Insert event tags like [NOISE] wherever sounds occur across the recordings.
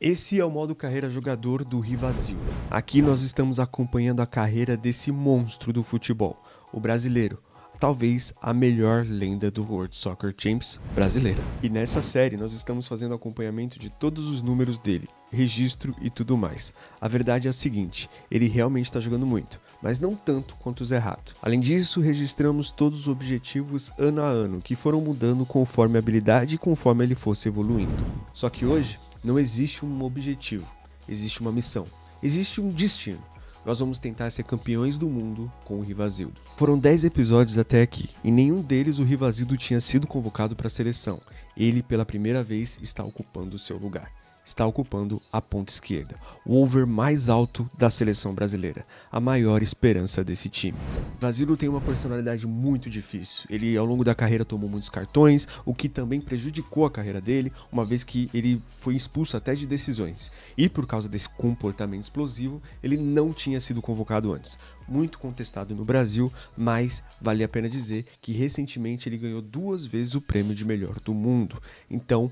Esse é o modo carreira jogador do Rivazil. Aqui nós estamos acompanhando a carreira desse monstro do futebol, o brasileiro, talvez a melhor lenda do World Soccer Champs brasileira. E nessa série nós estamos fazendo acompanhamento de todos os números dele, registro e tudo mais. A verdade é a seguinte, ele realmente está jogando muito, mas não tanto quanto o Zé Rato. Além disso, registramos todos os objetivos ano a ano, que foram mudando conforme a habilidade e conforme ele fosse evoluindo. Só que hoje não existe um objetivo, existe uma missão, existe um destino. Nós vamos tentar ser campeões do mundo com o Rivazildo. Foram 10 episódios até aqui, e nenhum deles o Rivazildo tinha sido convocado para a seleção. Ele, pela primeira vez, está ocupando o seu lugar está ocupando a ponta esquerda, o over mais alto da seleção brasileira, a maior esperança desse time. Vasilo tem uma personalidade muito difícil. Ele ao longo da carreira tomou muitos cartões, o que também prejudicou a carreira dele, uma vez que ele foi expulso até de decisões. E por causa desse comportamento explosivo, ele não tinha sido convocado antes. Muito contestado no Brasil, mas vale a pena dizer que recentemente ele ganhou duas vezes o prêmio de melhor do mundo. Então,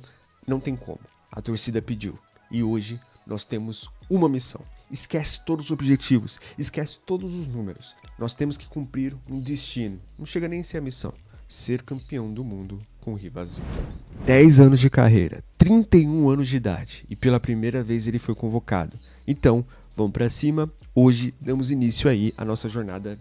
não tem como. A torcida pediu. E hoje nós temos uma missão. Esquece todos os objetivos, esquece todos os números. Nós temos que cumprir um destino. Não chega nem a ser a missão. Ser campeão do mundo com o Rivazil. 10 anos de carreira, 31 anos de idade e pela primeira vez ele foi convocado. Então, Vamos para cima. Hoje damos início aí à nossa jornada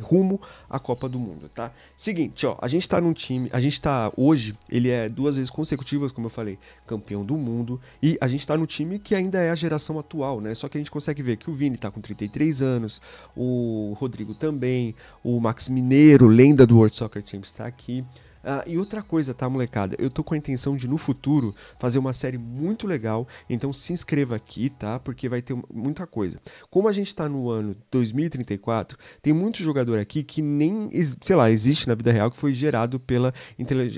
rumo à Copa do Mundo, tá? Seguinte, ó, a gente tá num time, a gente tá hoje, ele é duas vezes consecutivas, como eu falei, campeão do mundo, e a gente tá no time que ainda é a geração atual, né? Só que a gente consegue ver que o Vini tá com 33 anos, o Rodrigo também, o Max Mineiro, lenda do World Soccer Champions, tá aqui. Ah, e outra coisa, tá, molecada? Eu tô com a intenção de no futuro fazer uma série muito legal, então se inscreva aqui, tá? Porque vai ter muita coisa. Como a gente tá no ano 2034, tem muito jogador aqui que nem, sei lá, existe na vida real que foi gerado pela,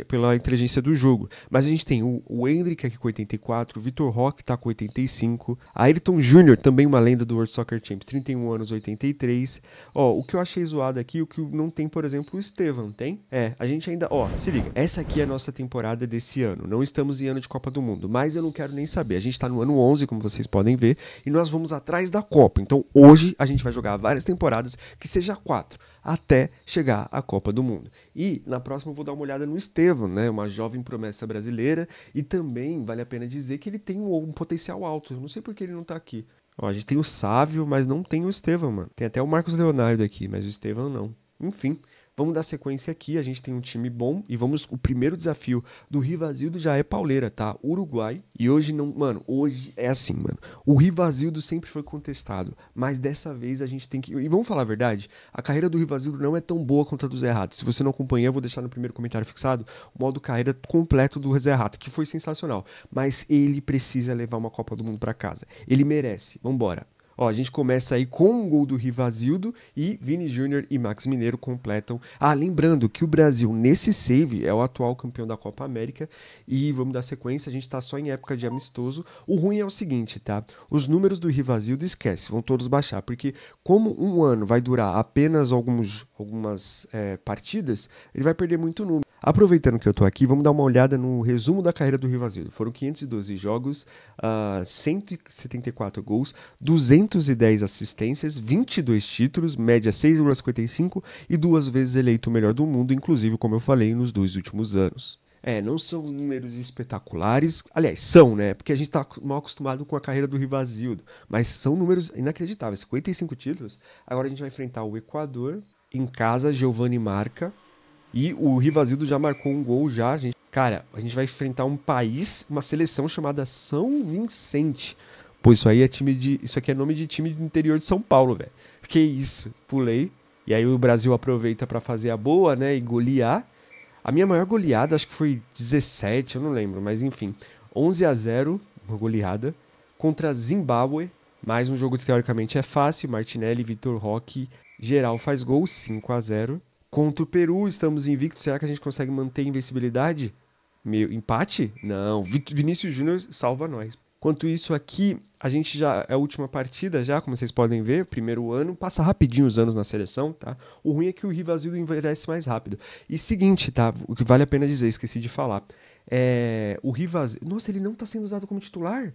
pela inteligência do jogo. Mas a gente tem o, o Hendrick aqui com 84, o Vitor Roque tá com 85, o Ayrton Júnior também uma lenda do World Soccer Champions, 31 anos, 83. Ó, o que eu achei zoado aqui, o que não tem, por exemplo, o Estevam, tem? É, a gente ainda, ó, se liga, essa aqui é a nossa temporada desse ano. Não estamos em ano de Copa do Mundo, mas eu não quero nem saber. A gente está no ano 11, como vocês podem ver, e nós vamos atrás da Copa. Então hoje a gente vai jogar várias temporadas, que seja quatro, até chegar à Copa do Mundo. E na próxima eu vou dar uma olhada no Estevam, né? Uma jovem promessa brasileira, e também vale a pena dizer que ele tem um, um potencial alto. Eu não sei por que ele não está aqui. Ó, a gente tem o Sávio, mas não tem o Estevam, mano. Tem até o Marcos Leonardo aqui, mas o Estevam não. Enfim, Vamos dar sequência aqui, a gente tem um time bom e vamos. O primeiro desafio do Rivazildo já é pauleira, tá? Uruguai. E hoje não. Mano, hoje é assim, mano. O Rivazildo sempre foi contestado, mas dessa vez a gente tem que. E vamos falar a verdade, a carreira do Rivazildo não é tão boa contra o do Zé Rato. Se você não acompanha, eu vou deixar no primeiro comentário fixado o modo carreira completo do Zé Rato, que foi sensacional. Mas ele precisa levar uma Copa do Mundo para casa. Ele merece. Vambora. Ó, a gente começa aí com um gol do Rivasildo e Vini Júnior e Max Mineiro completam. Ah, lembrando que o Brasil, nesse save, é o atual campeão da Copa América e vamos dar sequência, a gente tá só em época de amistoso. O ruim é o seguinte, tá? Os números do Rivasildo esquece, vão todos baixar, porque como um ano vai durar apenas alguns, algumas é, partidas, ele vai perder muito número. Aproveitando que eu estou aqui, vamos dar uma olhada no resumo da carreira do Rivazinho. Foram 512 jogos, uh, ah, 174 gols, 210 assistências, 22 títulos, média 6,55 e duas vezes eleito o melhor do mundo, inclusive, como eu falei, nos dois últimos anos. É, não são números espetaculares. Aliás, são, né? Porque a gente tá mal acostumado com a carreira do Rivazildo. Mas são números inacreditáveis. 55 títulos. Agora a gente vai enfrentar o Equador. Em casa, Giovanni marca. E o Rivazido já marcou um gol já, gente. Cara, a gente vai enfrentar um país, uma seleção chamada São Vicente. Pô, isso aí é time de. Isso aqui é nome de time do interior de São Paulo, velho. Que isso? Pulei. E aí o Brasil aproveita para fazer a boa, né? E golear. A minha maior goleada acho que foi 17, eu não lembro, mas enfim. 11 a 0, uma goleada. Contra Zimbábue. Mais um jogo que teoricamente é fácil. Martinelli, Vitor Roque, geral faz gol, 5 a 0 Contra o Peru, estamos invictos. Será que a gente consegue manter a invencibilidade? Meu, empate? Não. Vinícius Júnior salva nós. Quanto isso aqui, a gente já é a última partida já, como vocês podem ver, primeiro ano, passa rapidinho os anos na seleção, tá? O ruim é que o Rivasildo envelhece mais rápido. E seguinte, tá? O que vale a pena dizer, esqueci de falar. É, o Rivasildo. nossa, ele não tá sendo usado como titular?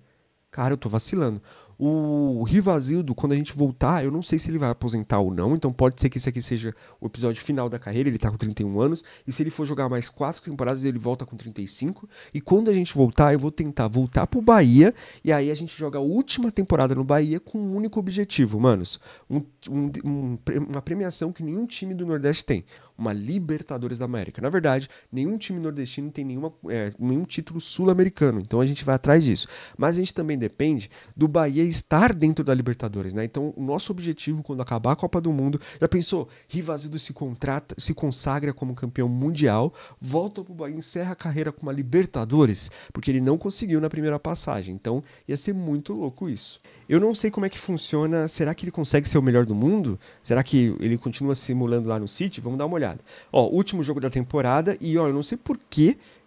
Cara, eu tô vacilando. O Rivazildo, quando a gente voltar, eu não sei se ele vai aposentar ou não, então pode ser que esse aqui seja o episódio final da carreira, ele tá com 31 anos, e se ele for jogar mais quatro temporadas, ele volta com 35. E quando a gente voltar, eu vou tentar voltar pro Bahia, e aí a gente joga a última temporada no Bahia com um único objetivo, manos. Um, um, um, uma premiação que nenhum time do Nordeste tem uma Libertadores da América. Na verdade, nenhum time nordestino tem nenhuma, é, nenhum título sul-americano, então a gente vai atrás disso. Mas a gente também depende do Bahia estar dentro da Libertadores, né? Então, o nosso objetivo quando acabar a Copa do Mundo, já pensou, Rivazido se contrata, se consagra como campeão mundial, volta pro Bahia, encerra a carreira com uma Libertadores, porque ele não conseguiu na primeira passagem. Então, ia ser muito louco isso. Eu não sei como é que funciona, será que ele consegue ser o melhor do mundo? Será que ele continua simulando lá no City? Vamos dar uma olhada olhada. Ó, último jogo da temporada e, ó, eu não sei por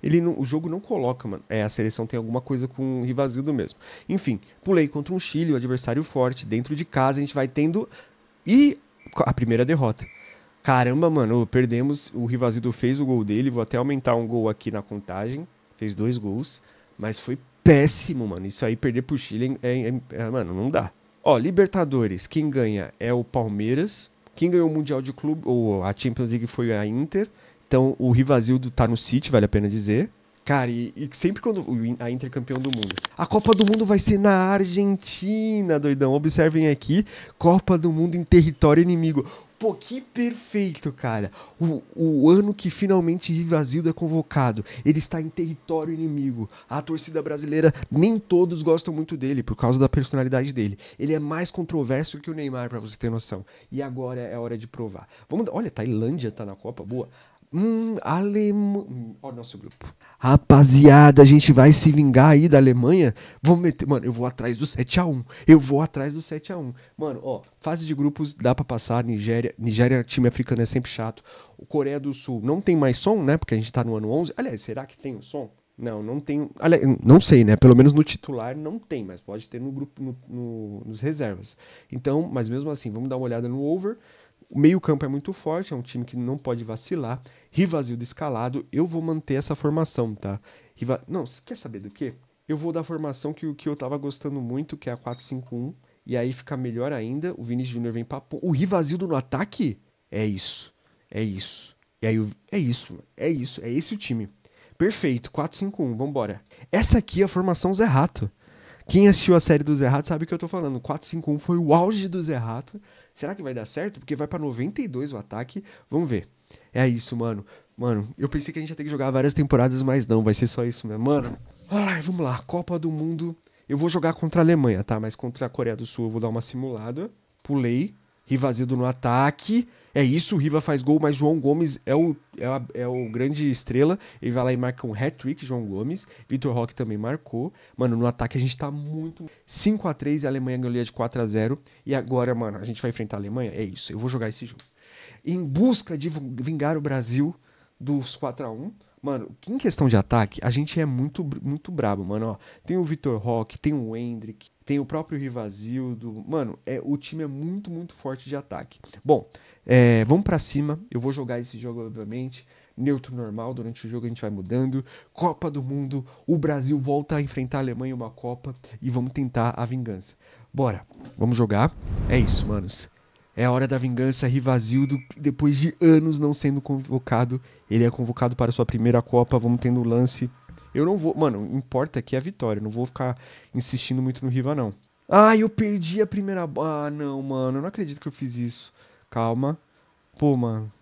ele não, o jogo não coloca, mano. É, a seleção tem alguma coisa com o Rivazildo mesmo. Enfim, pulei contra um Chile, o um adversário forte, dentro de casa, a gente vai tendo. E a primeira derrota. Caramba, mano, perdemos. O Rivazildo fez o gol dele, vou até aumentar um gol aqui na contagem. Fez dois gols, mas foi péssimo, mano. Isso aí, perder pro Chile, é, é, é mano, não dá. Ó, Libertadores, quem ganha é o Palmeiras. Quem ganhou o Mundial de Clube, ou a Champions League foi a Inter. Então o Rivazildo tá no City, vale a pena dizer. Cara, e, e, sempre quando a Inter é campeão do mundo. A Copa do Mundo vai ser na Argentina, doidão. Observem aqui, Copa do Mundo em território inimigo. Pô, que perfeito, cara. O, o ano que finalmente Rivasildo é convocado. Ele está em território inimigo. A torcida brasileira, nem todos gostam muito dele por causa da personalidade dele. Ele é mais controverso que o Neymar, para você ter noção. E agora é a hora de provar. Vamos, olha, Tailândia tá na Copa, boa. Hum, Alemanha. Hum, Olha o nosso grupo. Rapaziada, a gente vai se vingar aí da Alemanha. Vou meter. Mano, eu vou atrás do 7x1. Eu vou atrás do 7x1. Mano, ó, fase de grupos dá pra passar. Nigéria, Nigéria, time africano é sempre chato. O Coreia do Sul não tem mais som, né? Porque a gente tá no ano 11. Aliás, será que tem o um som? Não, não tem. Aliás, não sei, né? Pelo menos no titular não tem, mas pode ter no grupo, no, no, nos reservas. Então, mas mesmo assim, vamos dar uma olhada no over. O meio-campo é muito forte, é um time que não pode vacilar. Rivazildo escalado, eu vou manter essa formação, tá? Riva... Não, quer saber do quê? Eu vou dar a formação que, que eu tava gostando muito, que é a 4-5-1. E aí fica melhor ainda. O Vinícius Júnior vem pra. O Rivazildo no ataque? É isso. É isso. E aí, é isso. É isso. É esse o time. Perfeito. 4-5-1. Vambora. Essa aqui é a formação Zé Rato. Quem assistiu a série dos Erratos sabe o que eu tô falando. 451 foi o auge dos Erratos. Será que vai dar certo? Porque vai para 92 o ataque. Vamos ver. É isso, mano. Mano, eu pensei que a gente ia ter que jogar várias temporadas, mas não, vai ser só isso mesmo. Mano, ai, vamos lá. Copa do Mundo. Eu vou jogar contra a Alemanha, tá? Mas contra a Coreia do Sul eu vou dar uma simulada. Pulei. Rivazido no ataque. É isso, o Riva faz gol, mas João Gomes é o, é, a, é o grande estrela. Ele vai lá e marca um hat-trick, João Gomes. Vitor Roque também marcou. Mano, no ataque a gente tá muito. 5 a 3 a Alemanha ganhou de 4 a 0 E agora, mano, a gente vai enfrentar a Alemanha? É isso, eu vou jogar esse jogo. Em busca de vingar o Brasil dos 4 a 1 Mano, em questão de ataque, a gente é muito, muito brabo, mano. Ó, tem o Vitor Roque, tem o Hendrick, tem o próprio Rivazildo. Mano, é, o time é muito, muito forte de ataque. Bom, é, vamos para cima. Eu vou jogar esse jogo, obviamente. Neutro normal, durante o jogo a gente vai mudando. Copa do Mundo, o Brasil volta a enfrentar a Alemanha uma Copa e vamos tentar a vingança. Bora, vamos jogar. É isso, manos. É a hora da vingança. Rivasildo, depois de anos não sendo convocado, ele é convocado para sua primeira Copa. Vamos tendo lance. Eu não vou. Mano, importa aqui a vitória. Não vou ficar insistindo muito no Riva, não. Ah, eu perdi a primeira. Ah, não, mano. Eu não acredito que eu fiz isso. Calma. Pô, mano.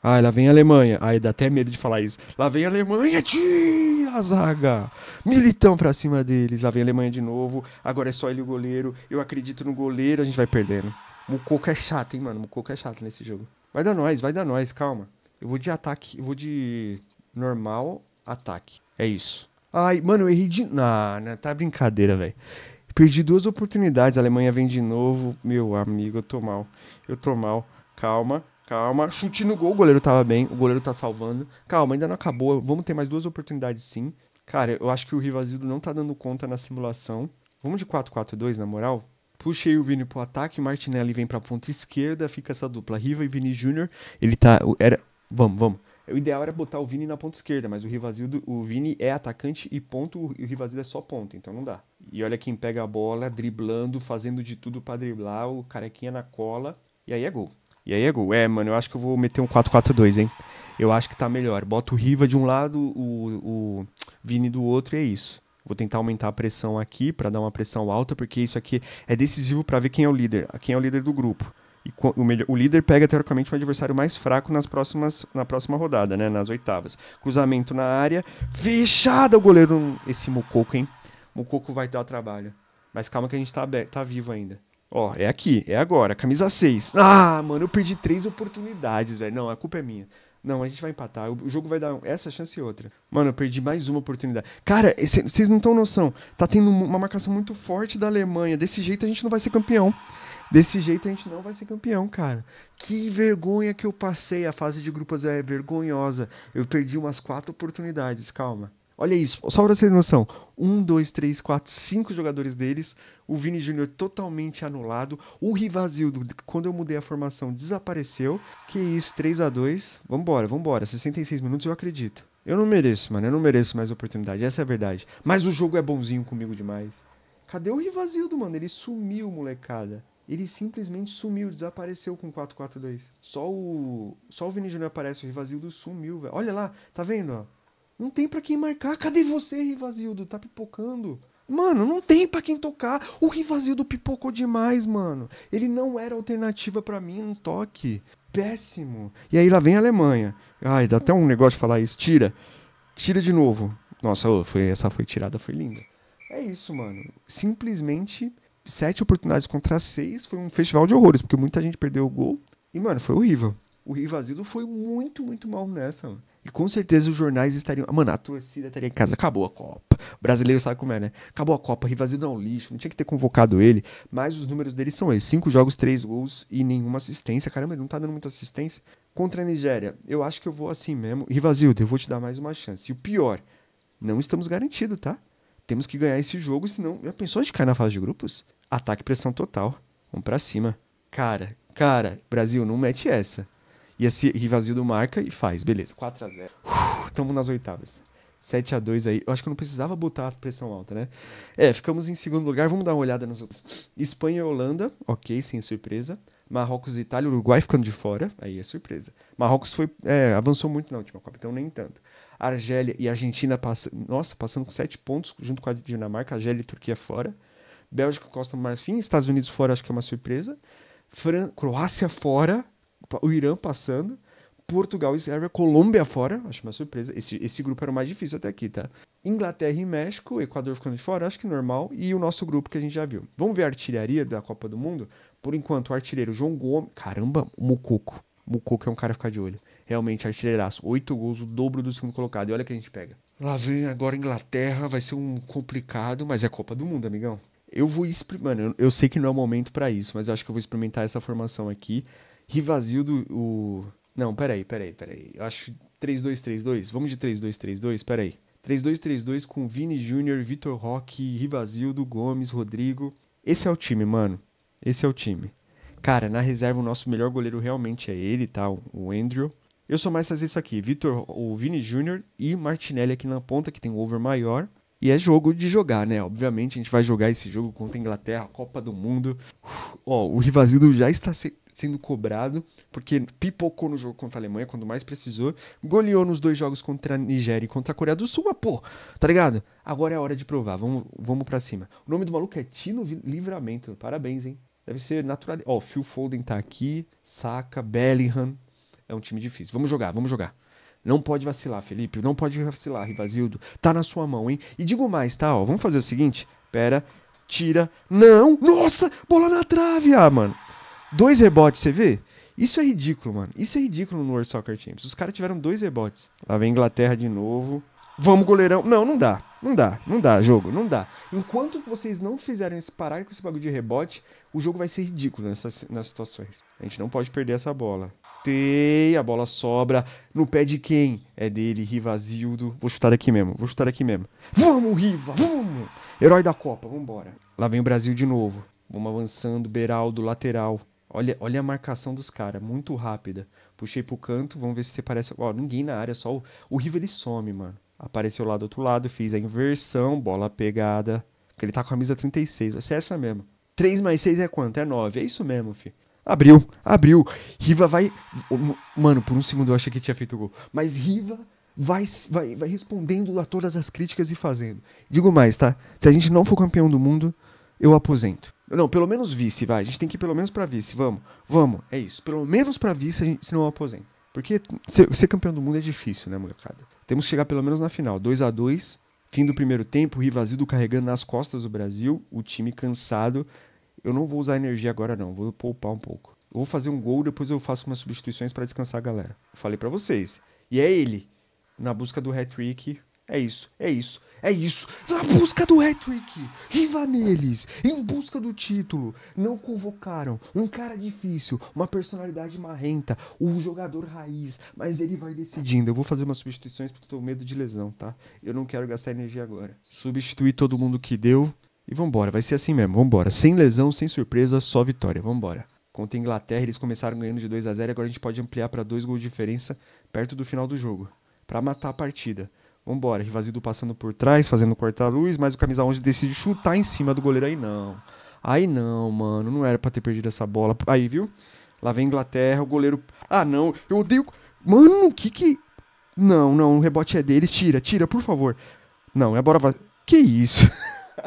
Ah, lá vem a Alemanha. Aí ah, dá até medo de falar isso. Lá vem a Alemanha, tia zaga. Militão pra cima deles. Lá vem a Alemanha de novo. Agora é só ele o goleiro. Eu acredito no goleiro. A gente vai perdendo. Mucoco é chato, hein, mano. Mucoco é chato nesse jogo. Vai dar nós, vai dar nós, calma. Eu vou de ataque, eu vou de normal, ataque. É isso. Ai, mano, eu errei de. Ah, não, tá brincadeira, velho. Perdi duas oportunidades, a Alemanha vem de novo. Meu amigo, eu tô mal. Eu tô mal. Calma, calma. Chute no gol, o goleiro tava bem, o goleiro tá salvando. Calma, ainda não acabou. Vamos ter mais duas oportunidades sim. Cara, eu acho que o Rivasildo não tá dando conta na simulação. Vamos de 4-4-2, na moral? Puxei o Vini pro ataque, Martinelli vem pra ponta esquerda, fica essa dupla. Riva e Vini Júnior, ele tá. Era, vamos, vamos. O ideal era botar o Vini na ponta esquerda, mas o Rivazildo, o Vini é atacante e ponto, e o Rivazildo é só ponta, então não dá. E olha quem pega a bola, driblando, fazendo de tudo pra driblar, o carequinha na cola, e aí é gol. E aí é gol. É, mano, eu acho que eu vou meter um 4-4-2, hein? Eu acho que tá melhor. Bota o Riva de um lado, o, o Vini do outro, e é isso. Vou tentar aumentar a pressão aqui para dar uma pressão alta, porque isso aqui é decisivo para ver quem é o líder, quem é o líder do grupo. E o, o líder pega, teoricamente, um adversário mais fraco nas próximas, na próxima rodada, né? Nas oitavas. Cruzamento na área. Fechada o goleiro. Esse Mucoco, hein? Mucoco vai dar trabalho. Mas calma que a gente tá, tá vivo ainda. Ó, é aqui, é agora. Camisa 6. Ah, mano, eu perdi três oportunidades, velho. Não, a culpa é minha. Não, a gente vai empatar. O jogo vai dar essa chance e outra. Mano, eu perdi mais uma oportunidade. Cara, vocês não estão noção. Tá tendo uma marcação muito forte da Alemanha. Desse jeito a gente não vai ser campeão. Desse jeito a gente não vai ser campeão, cara. Que vergonha que eu passei. A fase de grupos é vergonhosa. Eu perdi umas quatro oportunidades. Calma. Olha isso, só pra vocês terem noção. Um, dois, três, quatro, cinco jogadores deles. O Vini Júnior totalmente anulado. O Rivazildo, quando eu mudei a formação, desapareceu. Que isso, 3 a 2 Vambora, vambora. 66 minutos eu acredito. Eu não mereço, mano. Eu não mereço mais oportunidade. Essa é a verdade. Mas o jogo é bonzinho comigo demais. Cadê o Rivazildo, mano? Ele sumiu, molecada. Ele simplesmente sumiu, desapareceu com 4-4-2. Só o. Só o Vini Júnior aparece, o Rivazildo sumiu, velho. Olha lá, tá vendo, ó? Não tem para quem marcar. Cadê você, Rivazildo? Tá pipocando. Mano, não tem para quem tocar. O Rivazildo pipocou demais, mano. Ele não era alternativa para mim no toque. Péssimo. E aí lá vem a Alemanha. Ai, dá até um negócio de falar isso. Tira. Tira de novo. Nossa, foi, essa foi tirada, foi linda. É isso, mano. Simplesmente sete oportunidades contra seis foi um festival de horrores, porque muita gente perdeu o gol. E, mano, foi horrível. O Rivazildo foi muito, muito mal nessa, mano. E com certeza os jornais estariam. Mano, a torcida estaria em casa. Acabou a Copa. O brasileiro sabe como é, né? Acabou a Copa, não é um lixo, não tinha que ter convocado ele. Mas os números dele são esses: cinco jogos, três gols e nenhuma assistência. Caramba, ele não tá dando muita assistência. Contra a Nigéria, eu acho que eu vou assim mesmo. Rivazido, eu vou te dar mais uma chance. E o pior, não estamos garantidos, tá? Temos que ganhar esse jogo, senão. Já pensou de cair na fase de grupos? Ataque pressão total. Vamos pra cima. Cara, cara, Brasil, não mete essa. E esse do marca e faz. Beleza, 4x0. tamo nas oitavas. 7 a 2 aí. Eu acho que eu não precisava botar a pressão alta, né? É, ficamos em segundo lugar. Vamos dar uma olhada nos outros. Espanha e Holanda, ok, sem surpresa. Marrocos e Itália, Uruguai ficando de fora, aí é surpresa. Marrocos foi, é, avançou muito na última Copa, então nem tanto. Argélia e Argentina, passando. nossa, passando com 7 pontos, junto com a Dinamarca, Argélia e Turquia fora. Bélgica, Costa do Marfim, Estados Unidos fora, acho que é uma surpresa. Fran Croácia fora, o Irã passando, Portugal e Sérvia, Colômbia fora, acho uma surpresa. Esse, esse grupo era o mais difícil até aqui, tá? Inglaterra e México, Equador ficando de fora, acho que normal, e o nosso grupo que a gente já viu. Vamos ver a artilharia da Copa do Mundo? Por enquanto, o artilheiro João Gomes. Caramba, o Mucoco. Mucoco é um cara a ficar de olho. Realmente, artilheiraço. Oito gols, o dobro do segundo colocado. E olha que a gente pega. Lá vem agora Inglaterra, vai ser um complicado, mas é Copa do Mundo, amigão. Eu vou experimentar. Mano, eu, eu sei que não é o momento para isso, mas eu acho que eu vou experimentar essa formação aqui Rivasildo, o. Não, peraí, peraí, peraí. Eu acho 3-2-3-2. Vamos de 3-2-3-2? Peraí. 3-2-3-2 com Vini Júnior, Vitor Roque, Rivasildo, Gomes, Rodrigo. Esse é o time, mano. Esse é o time. Cara, na reserva o nosso melhor goleiro realmente é ele, tá? O Andrew. Eu sou mais fazer isso aqui. Vitor, o Vini Júnior e Martinelli aqui na ponta, que tem um over maior. E é jogo de jogar, né? Obviamente a gente vai jogar esse jogo contra a Inglaterra, Copa do Mundo. Ó, oh, o Rivasildo já está se sendo cobrado, porque pipocou no jogo contra a Alemanha quando mais precisou, goleou nos dois jogos contra a Nigéria e contra a Coreia do Sul, mas pô, tá ligado? Agora é a hora de provar, vamos, vamos pra cima. O nome do maluco é Tino Livramento, parabéns, hein? Deve ser natural. Ó, oh, Phil Foden tá aqui, Saca, Bellingham. É um time difícil. Vamos jogar, vamos jogar. Não pode vacilar, Felipe. Não pode vacilar, Rivazildo. Tá na sua mão, hein? E digo mais, tá? Ó, vamos fazer o seguinte. Pera, tira. Não! Nossa! Bola na trave! Ah, mano. Dois rebotes, você vê? Isso é ridículo, mano. Isso é ridículo no World Soccer Champions. Os caras tiveram dois rebotes. Lá vem Inglaterra de novo. Vamos, goleirão. Não, não dá. Não dá. Não dá, jogo. Não dá. Enquanto vocês não fizerem esse parar com esse bagulho de rebote, o jogo vai ser ridículo nessas, nessas situações. A gente não pode perder essa bola. Tem, a bola sobra. No pé de quem? É dele, Rivazildo. Vou chutar aqui mesmo. Vou chutar aqui mesmo. Vamos, Riva! Vamos! Herói da Copa, vambora. Lá vem o Brasil de novo. Vamos avançando, Beraldo, lateral. Olha, olha a marcação dos caras, muito rápida. Puxei pro canto, vamos ver se você parece. Ó, ninguém na área, só o, o River ele some, mano. Apareceu lá do outro lado, fiz a inversão, bola pegada. Que ele tá com a camisa 36, vai ser essa mesmo. 3 mais 6 é quanto? É 9. É isso mesmo, fi. Abriu, abriu. Riva vai. Mano, por um segundo eu achei que tinha feito gol. Mas Riva vai, vai, vai respondendo a todas as críticas e fazendo. Digo mais, tá? Se a gente não for campeão do mundo, eu aposento. Não, pelo menos vice, vai. A gente tem que ir pelo menos pra vice. Vamos, vamos. É isso. Pelo menos pra vice, a gente, senão eu aposento. Porque ser, ser campeão do mundo é difícil, né, molecada? Temos que chegar pelo menos na final. 2 a 2 fim do primeiro tempo, o Rivazido carregando nas costas do Brasil, o time cansado. Eu não vou usar energia agora, não. Vou poupar um pouco. Eu vou fazer um gol, depois eu faço umas substituições para descansar a galera. falei para vocês. E é ele, na busca do hat-trick, é isso, é isso, é isso. Na busca do hat-trick, riva neles, em busca do título. Não convocaram um cara difícil, uma personalidade marrenta, um jogador raiz, mas ele vai decidindo. Eu vou fazer umas substituições porque eu tô medo de lesão, tá? Eu não quero gastar energia agora. Substituir todo mundo que deu e vambora, vai ser assim mesmo, vambora. Sem lesão, sem surpresa, só vitória, vambora. Contra a Inglaterra, eles começaram ganhando de 2 a 0 agora a gente pode ampliar para dois gols de diferença perto do final do jogo, para matar a partida. Vambora, Rivazido passando por trás, fazendo corta-luz, mas o camisa 11 decide chutar em cima do goleiro. Aí não. Aí não, mano. Não era pra ter perdido essa bola. Aí, viu? Lá vem a Inglaterra, o goleiro. Ah, não. Eu odeio. Mano, o que que. Não, não. O rebote é deles. Tira, tira, por favor. Não, é bora. Vaz... Que isso? [LAUGHS]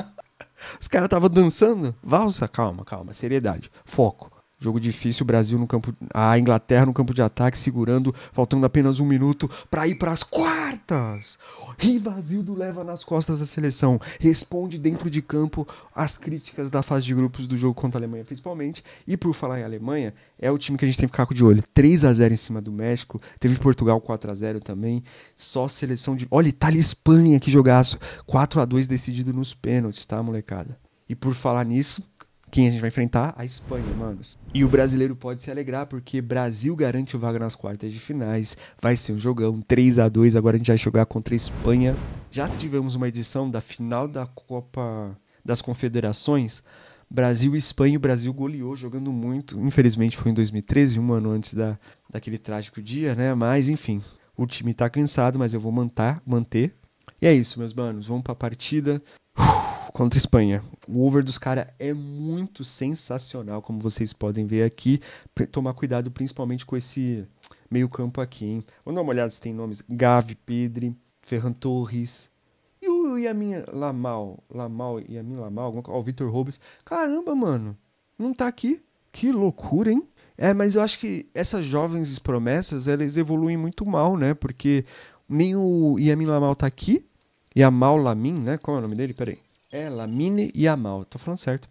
Os caras estavam dançando? Valsa? Calma, calma. Seriedade. Foco. Jogo difícil, Brasil no campo, a Inglaterra no campo de ataque, segurando, faltando apenas um minuto para ir para as quartas. Rivasildo leva nas costas a seleção, responde dentro de campo às críticas da fase de grupos do jogo contra a Alemanha, principalmente. E por falar em Alemanha, é o time que a gente tem que ficar de olho. 3 a 0 em cima do México, teve Portugal 4 a 0 também. Só seleção de, olha, Itália e Espanha que jogaço, 4 a 2 decidido nos pênaltis, tá, molecada? E por falar nisso, quem a gente vai enfrentar? A Espanha, manos. E o brasileiro pode se alegrar porque Brasil garante o vaga nas quartas de finais. Vai ser um jogão 3 a 2 agora a gente vai jogar contra a Espanha. Já tivemos uma edição da final da Copa das Confederações. Brasil e Espanha, o Brasil goleou jogando muito. Infelizmente foi em 2013, um ano antes da, daquele trágico dia, né? Mas enfim, o time tá cansado, mas eu vou manter, manter. E é isso, meus manos. Vamos pra partida contra a Espanha. O over dos caras é muito sensacional, como vocês podem ver aqui. Tomar cuidado principalmente com esse meio-campo aqui, hein? Vamos dar uma olhada se tem nomes: Gavi, Pedri, Ferran Torres. E o Yamin Lamal, Lamal, Yamin Lamal, Ó, o Vitor Robles. Caramba, mano, não tá aqui. Que loucura, hein? É, mas eu acho que essas jovens promessas, elas evoluem muito mal, né? Porque nem o Yamin Lamal tá aqui, Yamal Lamin, né? Qual é o nome dele? Peraí. É, Lamine e Amal, tô falando certo.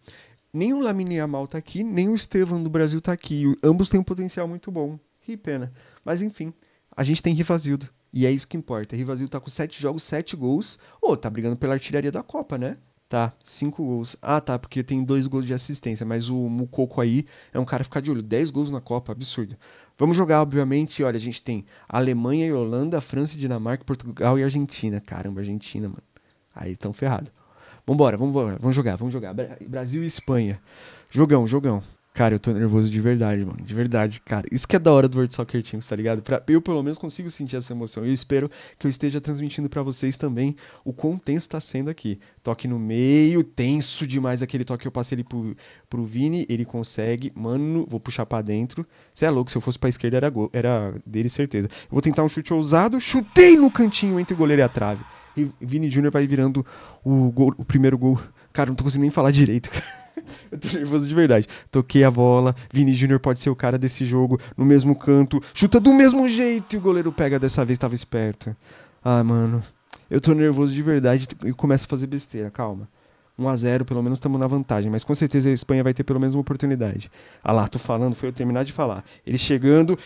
Nem o Lamine e Amal tá aqui, nem o Estevam do Brasil tá aqui. Ambos têm um potencial muito bom. Que pena. Mas enfim, a gente tem Rivazildo. E é isso que importa. Rivazildo tá com 7 jogos, 7 gols. Ô, oh, tá brigando pela artilharia da Copa, né? Tá, 5 gols. Ah, tá, porque tem 2 gols de assistência, mas o Mucoco aí é um cara ficar de olho. 10 gols na Copa, absurdo. Vamos jogar, obviamente. Olha, a gente tem Alemanha e Holanda, França e Dinamarca, Portugal e Argentina. Caramba, Argentina, mano. Aí tão ferrado. Vambora, vambora, vamos jogar, vamos jogar. Brasil e Espanha. Jogão, jogão. Cara, eu tô nervoso de verdade, mano. De verdade, cara. Isso que é da hora do World Soccer Teams, tá ligado? Pra, eu, pelo menos, consigo sentir essa emoção. E eu espero que eu esteja transmitindo para vocês também o quão tenso tá sendo aqui. Toque no meio, tenso demais aquele toque que eu passei ali pro, pro Vini. Ele consegue. Mano, vou puxar para dentro. Você é louco, se eu fosse pra esquerda era, era dele, certeza. Eu vou tentar um chute ousado. Chutei no cantinho entre o goleiro e a trave. E Vini Jr. vai virando o, gol, o primeiro gol Cara, não tô conseguindo nem falar direito, [LAUGHS] cara. Eu tô nervoso de verdade. Toquei a bola, Vini Júnior pode ser o cara desse jogo, no mesmo canto, chuta do mesmo jeito e o goleiro pega dessa vez, tava esperto. Ah, mano, eu tô nervoso de verdade e começo a fazer besteira, calma. 1 a 0 pelo menos estamos na vantagem, mas com certeza a Espanha vai ter pelo menos uma oportunidade. Ah lá, tô falando, foi eu terminar de falar. Ele chegando,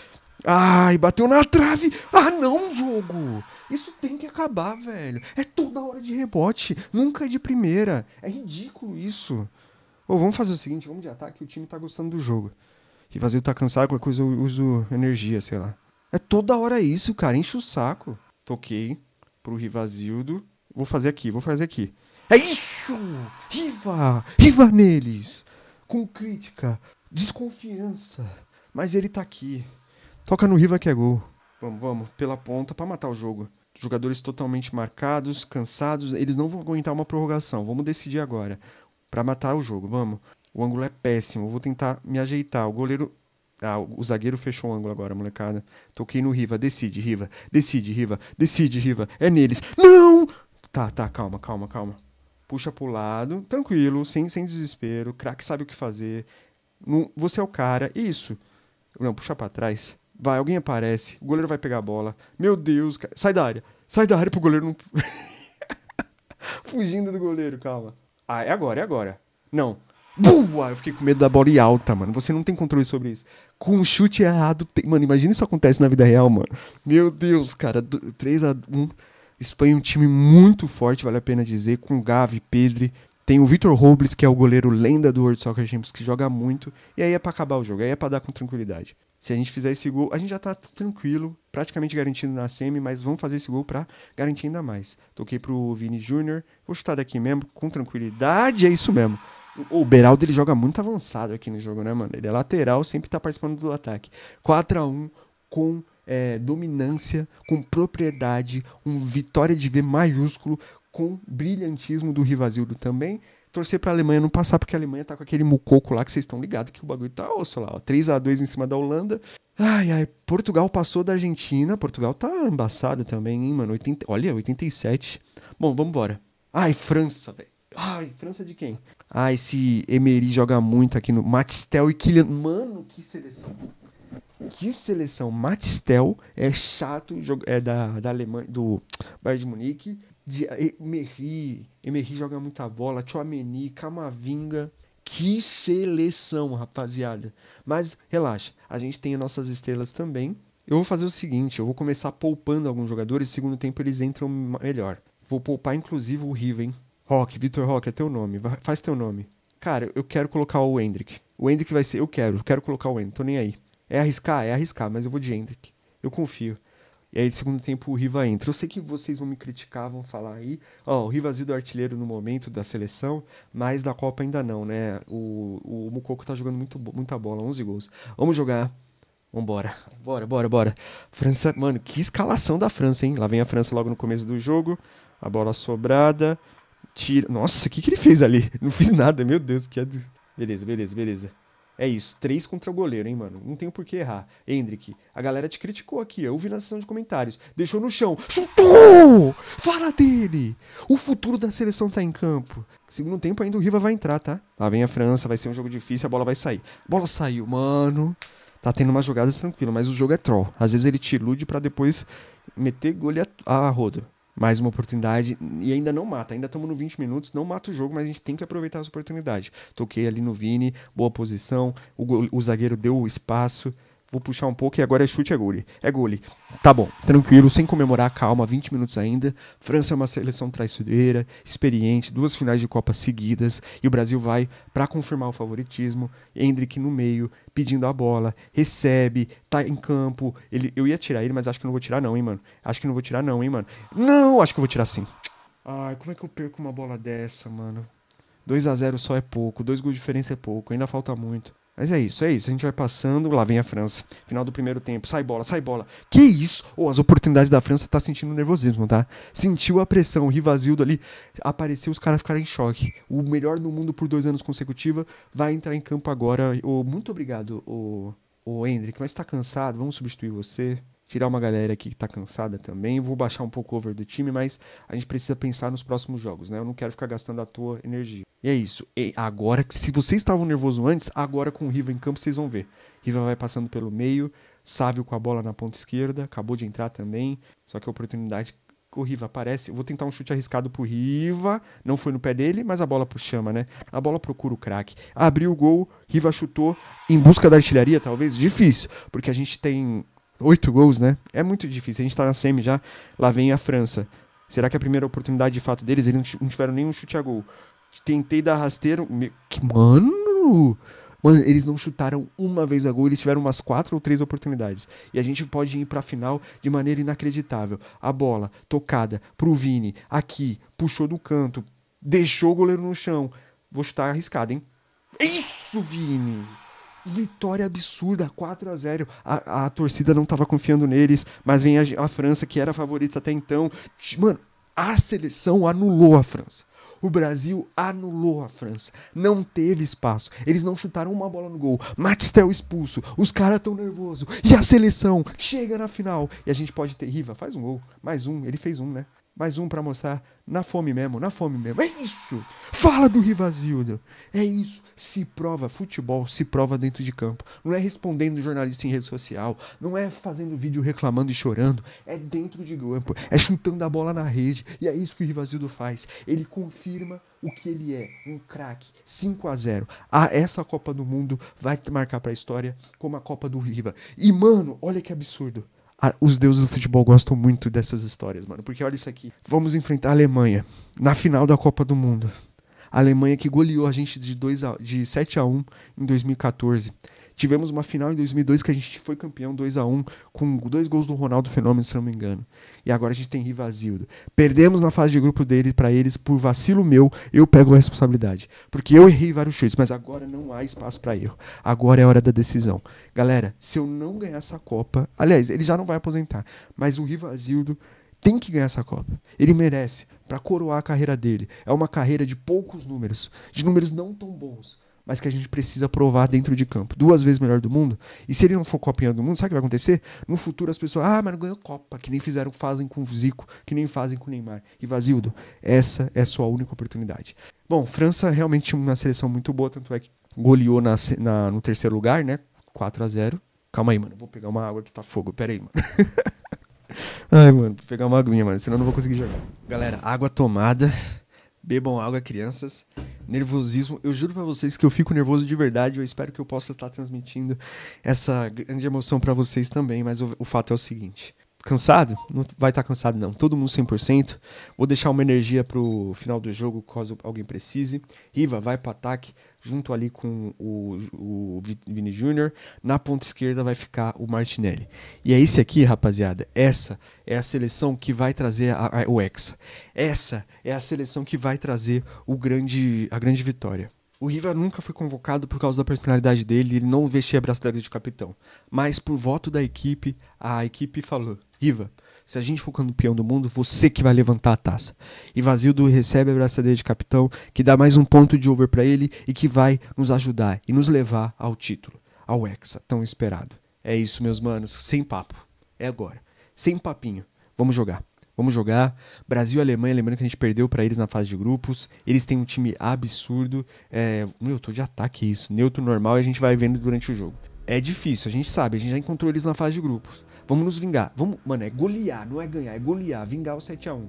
Ai, bateu na trave. Ah, não, jogo. Isso tem que acabar, velho. É toda hora de rebote, nunca é de primeira. É ridículo isso. Ou vamos fazer o seguinte, vamos de ataque, o time tá gostando do jogo. E vazio tá cansado, qualquer coisa eu uso energia, sei lá. É toda hora isso, cara, enche o saco. Toquei pro Rivazildo. Vou fazer aqui, vou fazer aqui. É isso! Riva! Riva neles! Com crítica, desconfiança. Mas ele tá aqui. Toca no Riva que é gol. Vamos, vamos. Pela ponta para matar o jogo. Jogadores totalmente marcados, cansados. Eles não vão aguentar uma prorrogação. Vamos decidir agora. Para matar o jogo, vamos. O ângulo é péssimo. Vou tentar me ajeitar. O goleiro. Ah, o zagueiro fechou o ângulo agora, molecada. Toquei no Riva. Decide, Riva. Decide, Riva. Decide, Riva. É neles. Não! Tá, tá, calma, calma, calma. Puxa pro lado. Tranquilo, sem, sem desespero. Crack sabe o que fazer. Não, você é o cara. Isso. Não, puxa para trás. Vai, alguém aparece, o goleiro vai pegar a bola. Meu Deus, cara, sai da área. Sai da área pro goleiro não. [LAUGHS] Fugindo do goleiro, calma. Ah, é agora, é agora. Não. Boa! Eu fiquei com medo da bola ir alta, mano. Você não tem controle sobre isso. Com um chute errado. Tem... Mano, imagina isso acontece na vida real, mano. Meu Deus, cara. 3 a 1 Espanha é um time muito forte, vale a pena dizer. Com Gavi, Pedri. Tem o Vitor Robles, que é o goleiro lenda do World Soccer Champions, que joga muito. E aí é pra acabar o jogo. Aí é pra dar com tranquilidade. Se a gente fizer esse gol, a gente já está tranquilo, praticamente garantido na semi, mas vamos fazer esse gol para garantir ainda mais. Toquei pro Vini Júnior, vou chutar daqui mesmo, com tranquilidade, é isso mesmo. O Beraldo ele joga muito avançado aqui no jogo, né, mano? Ele é lateral, sempre tá participando do ataque. 4 a 1 com é, dominância, com propriedade, um vitória de V maiúsculo, com brilhantismo do Rivasildo também torcer pra Alemanha não passar, porque a Alemanha tá com aquele mucoco lá que vocês estão ligados que o bagulho tá osso lá, ó. 3x2 em cima da Holanda. Ai, ai, Portugal passou da Argentina. Portugal tá embaçado também, hein, mano? 80, olha, 87. Bom, vamos embora. Ai, França, velho. Ai, França é de quem? Ah, esse Emery joga muito aqui no Matistel e Kylian. Mano, que seleção. Que seleção. Matistel é chato, é da, da Alemanha, do Bayern de Munique de Emery, Emery joga muita bola, Chouameni, Camavinga. Que seleção, rapaziada. Mas relaxa, a gente tem as nossas estrelas também. Eu vou fazer o seguinte, eu vou começar poupando alguns jogadores, segundo tempo eles entram melhor. Vou poupar inclusive o Riven. hein? Rock, Vitor Rock, é teu nome, faz teu nome. Cara, eu quero colocar o Hendrick. O Hendrick vai ser, eu quero, eu quero colocar o Hendrick, tô nem aí. É arriscar? É arriscar, mas eu vou de Hendrick. Eu confio. E aí, no segundo tempo, o Riva entra. Eu sei que vocês vão me criticar, vão falar aí. Ó, oh, o Rivasido é artilheiro no momento da seleção, mas da Copa ainda não, né? O, o Mucoco tá jogando muito, muita bola, 11 gols. Vamos jogar. Vambora. Bora, bora, bora. França, mano, que escalação da França, hein? Lá vem a França logo no começo do jogo. A bola sobrada. Tira. Nossa, o que, que ele fez ali? [LAUGHS] Não fiz nada, meu Deus, que Beleza, beleza, beleza. É isso, três contra o goleiro, hein, mano? Não tenho por que errar. Hendrick, a galera te criticou aqui, eu vi na sessão de comentários. Deixou no chão, chutou! Fala dele! O futuro da seleção tá em campo. Segundo tempo ainda o Riva vai entrar, tá? Lá vem a França, vai ser um jogo difícil, a bola vai sair. Bola saiu, mano. Tá tendo umas jogadas tranquilas, mas o jogo é troll. Às vezes ele te ilude para depois meter gole a Roda mais uma oportunidade e ainda não mata. Ainda estamos no 20 minutos, não mata o jogo, mas a gente tem que aproveitar essa oportunidade. Toquei ali no Vini, boa posição, o, o zagueiro deu o espaço vou puxar um pouco e agora é chute, é gole. É gole. Tá bom, tranquilo, sem comemorar, calma, 20 minutos ainda. França é uma seleção traiçoeira, experiente, duas finais de Copa seguidas e o Brasil vai para confirmar o favoritismo. Hendrick no meio, pedindo a bola, recebe, tá em campo. Ele, eu ia tirar ele, mas acho que não vou tirar, não, hein, mano. Acho que não vou tirar, não, hein, mano. Não, acho que eu vou tirar sim. Ai, como é que eu perco uma bola dessa, mano? 2 a 0 só é pouco, dois gols de diferença é pouco, ainda falta muito. Mas é isso, é isso. A gente vai passando, lá vem a França. Final do primeiro tempo, sai bola, sai bola. Que isso? Oh, as oportunidades da França tá sentindo nervosismo, tá? Sentiu a pressão, o Rivasildo ali apareceu, os caras ficaram em choque. O melhor no mundo por dois anos consecutiva vai entrar em campo agora. Oh, muito obrigado, o oh, oh, Hendrick, mas tá cansado, vamos substituir você tirar uma galera aqui que tá cansada também, vou baixar um pouco o over do time, mas a gente precisa pensar nos próximos jogos, né? Eu não quero ficar gastando a tua energia. E é isso. E agora, se vocês estavam nervosos antes, agora com o Riva em campo vocês vão ver. Riva vai passando pelo meio, Sávio com a bola na ponta esquerda, acabou de entrar também, só que a oportunidade o Riva aparece. Eu vou tentar um chute arriscado pro Riva. Não foi no pé dele, mas a bola pro chama, né? A bola procura o craque. Abriu o gol, Riva chutou em busca da artilharia, talvez. Difícil, porque a gente tem oito gols, né? É muito difícil. A gente tá na semi já, lá vem a França. Será que a primeira oportunidade de fato deles, eles não tiveram nenhum chute a gol? Tentei dar rasteiro. mano! Mano, eles não chutaram uma vez a gol, eles tiveram umas quatro ou três oportunidades. E a gente pode ir pra final de maneira inacreditável. A bola tocada pro Vini, aqui, puxou do canto, deixou o goleiro no chão. Vou chutar arriscado, hein? Isso, Vini! Vitória absurda, 4 a 0 A, a torcida não estava confiando neles, mas vem a, a França, que era a favorita até então. Mano, a seleção anulou a França. O Brasil anulou a França. Não teve espaço. Eles não chutaram uma bola no gol. Matistel expulso. Os caras tão nervosos. E a seleção chega na final. E a gente pode ter. Riva, faz um gol. Mais um. Ele fez um, né? Mais um para mostrar na fome mesmo, na fome mesmo. É isso! Fala do Rivazildo! É isso! Se prova, futebol se prova dentro de campo. Não é respondendo jornalista em rede social, não é fazendo vídeo reclamando e chorando, é dentro de campo, é chutando a bola na rede. E é isso que o Rivazildo faz. Ele confirma o que ele é, um craque, 5 a 0. Ah, essa Copa do Mundo vai marcar para a história como a Copa do Riva. E mano, olha que absurdo. Ah, os deuses do futebol gostam muito dessas histórias, mano. Porque olha isso aqui. Vamos enfrentar a Alemanha na final da Copa do Mundo. A Alemanha que goleou a gente de, dois a, de 7 a 1 em 2014. Tivemos uma final em 2002 que a gente foi campeão 2 a 1 com dois gols do Ronaldo Fenômeno, se não me engano. E agora a gente tem Rivazildo. Perdemos na fase de grupo dele para eles por vacilo meu, eu pego a responsabilidade, porque eu errei vários chutes, mas agora não há espaço para erro. Agora é a hora da decisão. Galera, se eu não ganhar essa Copa, aliás, ele já não vai aposentar, mas o Rivazildo tem que ganhar essa Copa. Ele merece para coroar a carreira dele. É uma carreira de poucos números, de números não tão bons, mas que a gente precisa provar dentro de campo. Duas vezes melhor do mundo. E se ele não for copinha do mundo, sabe o que vai acontecer? No futuro as pessoas, ah, mas não ganhou Copa, que nem fizeram, fazem com o Zico, que nem fazem com o Neymar. E Vazildo essa é a sua única oportunidade. Bom, França realmente tinha uma seleção muito boa, tanto é que goleou na, na, no terceiro lugar, né? 4 a 0 Calma aí, mano, vou pegar uma água que tá fogo, pera aí, mano. [LAUGHS] Ai, mano, vou pegar uma aguinha, mano, senão eu não vou conseguir jogar. Galera, água tomada, bebam água, crianças nervosismo. Eu juro para vocês que eu fico nervoso de verdade. Eu espero que eu possa estar transmitindo essa grande emoção para vocês também. Mas o, o fato é o seguinte: cansado? Não vai estar tá cansado, não. Todo mundo 100%. Vou deixar uma energia para o final do jogo, caso alguém precise. Riva vai para ataque, junto ali com o, o Vini Júnior. Na ponta esquerda vai ficar o Martinelli. E é esse aqui, rapaziada. Essa é a seleção que vai trazer a, a, o Hexa. Essa é a seleção que vai trazer o grande, a grande vitória. O Riva nunca foi convocado por causa da personalidade dele, ele não vestia a braçadeira de capitão. Mas por voto da equipe, a equipe falou: Riva, se a gente for campeão do mundo, você que vai levantar a taça. E Vazildo recebe a braçadeira de capitão, que dá mais um ponto de over para ele e que vai nos ajudar e nos levar ao título, ao Hexa tão esperado. É isso, meus manos, sem papo. É agora. Sem papinho. Vamos jogar. Vamos jogar. Brasil e Alemanha, lembrando que a gente perdeu para eles na fase de grupos. Eles têm um time absurdo. É, meu, tô de ataque isso. Neutro normal e a gente vai vendo durante o jogo. É difícil, a gente sabe, a gente já encontrou eles na fase de grupos. Vamos nos vingar. Vamos, mano, é golear, não é ganhar, é golear, vingar o 7 a 1.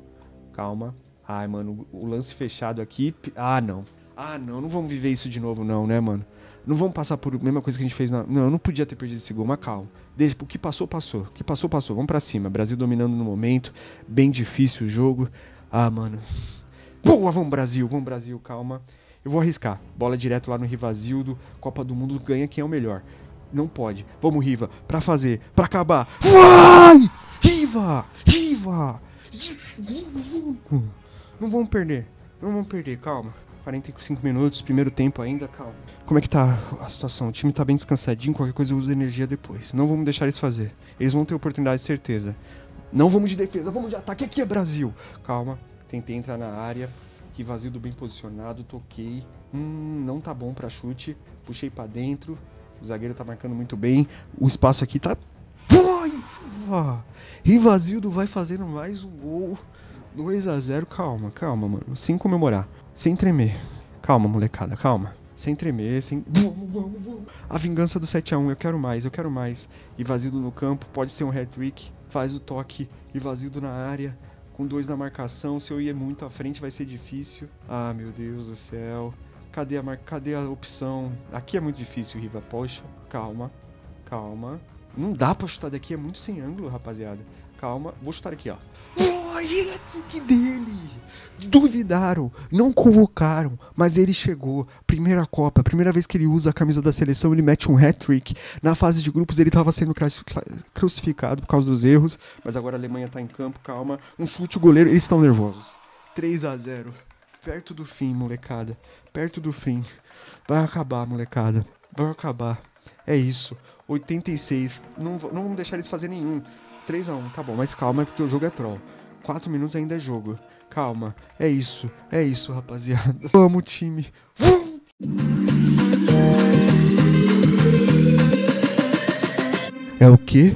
Calma. Ai, mano, o lance fechado aqui. Ah, não. Ah, não, não vamos viver isso de novo não, né, mano? Não vamos passar por a mesma coisa que a gente fez na. Não, eu não podia ter perdido esse gol, mas calma. Desde, o que passou, passou. O que passou, passou. Vamos para cima. Brasil dominando no momento. Bem difícil o jogo. Ah, mano. Boa, vamos Brasil, vamos Brasil, calma. Eu vou arriscar. Bola direto lá no Rivasildo. Copa do Mundo ganha quem é o melhor. Não pode. Vamos, Riva. Pra fazer. Pra acabar. Vai! Riva! Riva! Não vamos perder. Não vamos perder. Calma. 45 minutos, primeiro tempo ainda, calma. Como é que tá a situação? O time tá bem descansadinho, qualquer coisa eu uso energia depois. Não vamos deixar eles fazer. Eles vão ter oportunidade, certeza. Não vamos de defesa, vamos de ataque. Aqui é Brasil. Calma, tentei entrar na área. Que vazio do bem posicionado, toquei. Hum, não tá bom para chute. Puxei para dentro. O zagueiro tá marcando muito bem. O espaço aqui tá. Vai! E vazio do vai fazendo mais um gol. 2 a 0 calma, calma, mano. Sem comemorar sem tremer. Calma, molecada, calma. Sem tremer, sem. Vamos, vamos, vamos. A vingança do 7x1, eu quero mais, eu quero mais. E vazido no campo, pode ser um hat-trick. Faz o toque e vazido na área. Com dois na marcação, se eu ir muito à frente vai ser difícil. Ah, meu Deus do céu. Cadê a, mar... Cadê a opção? Aqui é muito difícil, Riva. Poxa, calma, calma. Não dá pra chutar daqui, é muito sem ângulo, rapaziada. Calma, vou chutar aqui, ó projeto dele. Duvidaram, não convocaram, mas ele chegou. Primeira Copa, primeira vez que ele usa a camisa da seleção, ele mete um hat-trick. Na fase de grupos, ele estava sendo crucificado por causa dos erros, mas agora a Alemanha está em campo, calma. Um chute, o goleiro, eles estão nervosos. 3 a 0 Perto do fim, molecada. Perto do fim. Vai acabar, molecada. Vai acabar. É isso. 86. Não, não vamos deixar eles fazer nenhum. 3 a 1 tá bom, mas calma, porque o jogo é troll. 4 minutos ainda é jogo. Calma, é isso, é isso, rapaziada. Vamos, time. Vum! É o quê?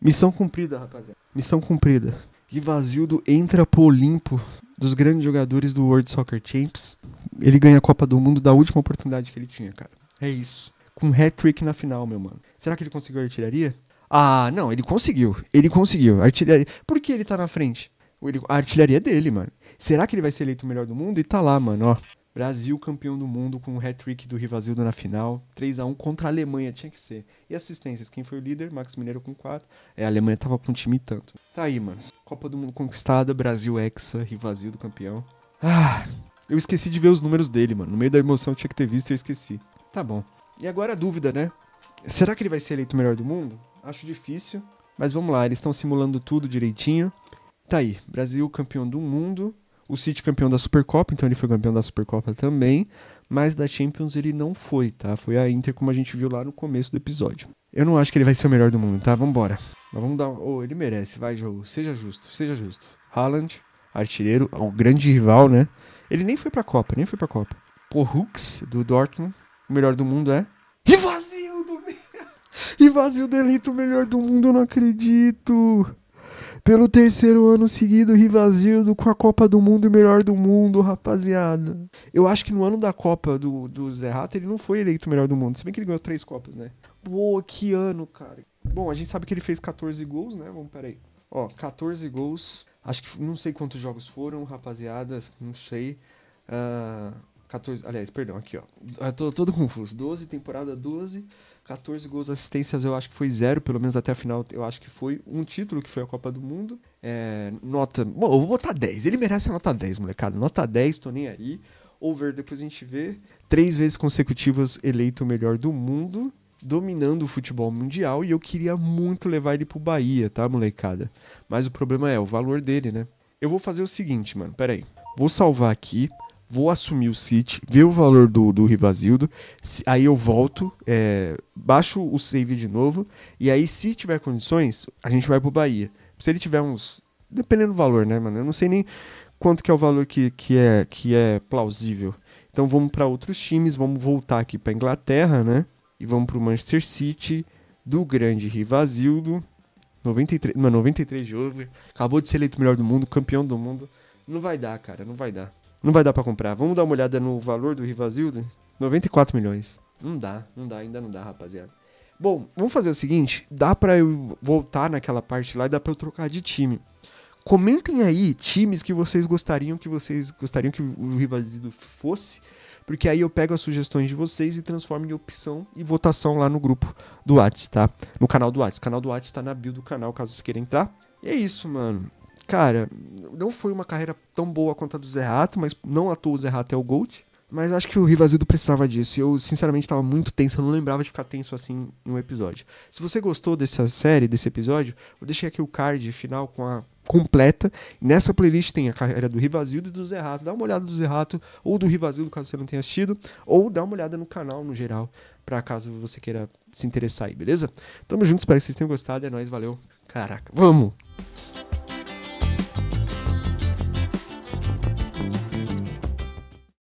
Missão cumprida, rapaziada. Missão cumprida. E Vazildo entra pro Olimpo dos grandes jogadores do World Soccer Champs ele ganha a Copa do Mundo da última oportunidade que ele tinha, cara. É isso. Com hat-trick na final, meu mano. Será que ele conseguiu a artilharia? Ah, não, ele conseguiu. Ele conseguiu. artilharia. Por que ele tá na frente? Ele, a artilharia é dele, mano. Será que ele vai ser eleito o melhor do mundo? E tá lá, mano, ó. Brasil campeão do mundo com o hat-trick do Rivasildo na final. 3 a 1 contra a Alemanha, tinha que ser. E assistências, quem foi o líder? Max Mineiro com 4. É, a Alemanha tava com um time tanto. Tá aí, mano. Copa do Mundo conquistada, Brasil hexa, Rivasildo campeão. Ah, eu esqueci de ver os números dele, mano. No meio da emoção eu tinha que ter visto e eu esqueci. Tá bom. E agora a dúvida, né? Será que ele vai ser eleito o melhor do mundo? Acho difícil. Mas vamos lá, eles estão simulando tudo direitinho. Tá aí, Brasil campeão do mundo. O City campeão da Supercopa, então ele foi campeão da Supercopa também. Mas da Champions ele não foi, tá? Foi a Inter, como a gente viu lá no começo do episódio. Eu não acho que ele vai ser o melhor do mundo, tá? Vambora. Mas vamos dar. Oh, ele merece, vai, jogo. Seja justo, seja justo. Haaland, artilheiro, o grande rival, né? Ele nem foi pra Copa, nem foi pra Copa. Pô, Hooks, do Dortmund, o melhor do mundo é. E vazio do [LAUGHS] E vazio deleita o melhor do mundo, eu não acredito! Pelo terceiro ano seguido, Rivasildo com a Copa do Mundo e melhor do mundo, rapaziada. Eu acho que no ano da Copa do, do Zé Rato ele não foi eleito o melhor do mundo. Se bem que ele ganhou três Copas, né? Boa, que ano, cara. Bom, a gente sabe que ele fez 14 gols, né? Vamos, peraí. Ó, 14 gols. Acho que não sei quantos jogos foram, rapaziada, não sei. Uh, ah, 14, aliás, perdão, aqui ó. Eu ah, tô todo confuso. 12, temporada 12, 14 gols, assistências eu acho que foi zero, pelo menos até a final eu acho que foi um título que foi a Copa do Mundo. É, nota. Bom, eu vou botar 10. Ele merece a nota 10, molecada. Nota 10, tô nem aí. Over, depois a gente vê. Três vezes consecutivas eleito o melhor do mundo dominando o futebol mundial e eu queria muito levar ele pro Bahia, tá, molecada? Mas o problema é o valor dele, né? Eu vou fazer o seguinte, mano, peraí. Vou salvar aqui, vou assumir o City, ver o valor do, do Rivasildo, aí eu volto, é, baixo o save de novo, e aí se tiver condições, a gente vai pro Bahia. Se ele tiver uns. Dependendo do valor, né, mano? Eu não sei nem quanto que é o valor que, que, é, que é plausível. Então vamos para outros times, vamos voltar aqui para Inglaterra, né? E vamos para o Manchester City, do grande Rivasildo. 93, mano, 93 de over. Acabou de ser eleito melhor do mundo, campeão do mundo. Não vai dar, cara, não vai dar. Não vai dar para comprar. Vamos dar uma olhada no valor do Rivasildo? 94 milhões. Não dá, não dá, ainda não dá, rapaziada. Bom, vamos fazer o seguinte, dá para eu voltar naquela parte lá e dá para eu trocar de time. Comentem aí times que vocês gostariam que vocês gostariam que o Rivasildo fosse porque aí eu pego as sugestões de vocês e transformo em opção e votação lá no grupo do Whats, tá? No canal do Whats. O canal do Whats está na bio do canal, caso você queira entrar. E é isso, mano. Cara, não foi uma carreira tão boa quanto a do Zé Rato, mas não atuou o Zé Rato é o Gold. Mas acho que o Rivazido precisava disso. Eu, sinceramente, estava muito tenso. Eu não lembrava de ficar tenso assim em um episódio. Se você gostou dessa série, desse episódio, eu deixei aqui o card final com a completa. Nessa playlist tem a carreira do Rivazildo e do Zé Rato. Dá uma olhada do Zé Rato ou do Rivazildo, caso você não tenha assistido, ou dá uma olhada no canal no geral, para caso você queira se interessar aí, beleza? Tamo junto, espero que vocês tenham gostado. É nóis, valeu. Caraca, vamos!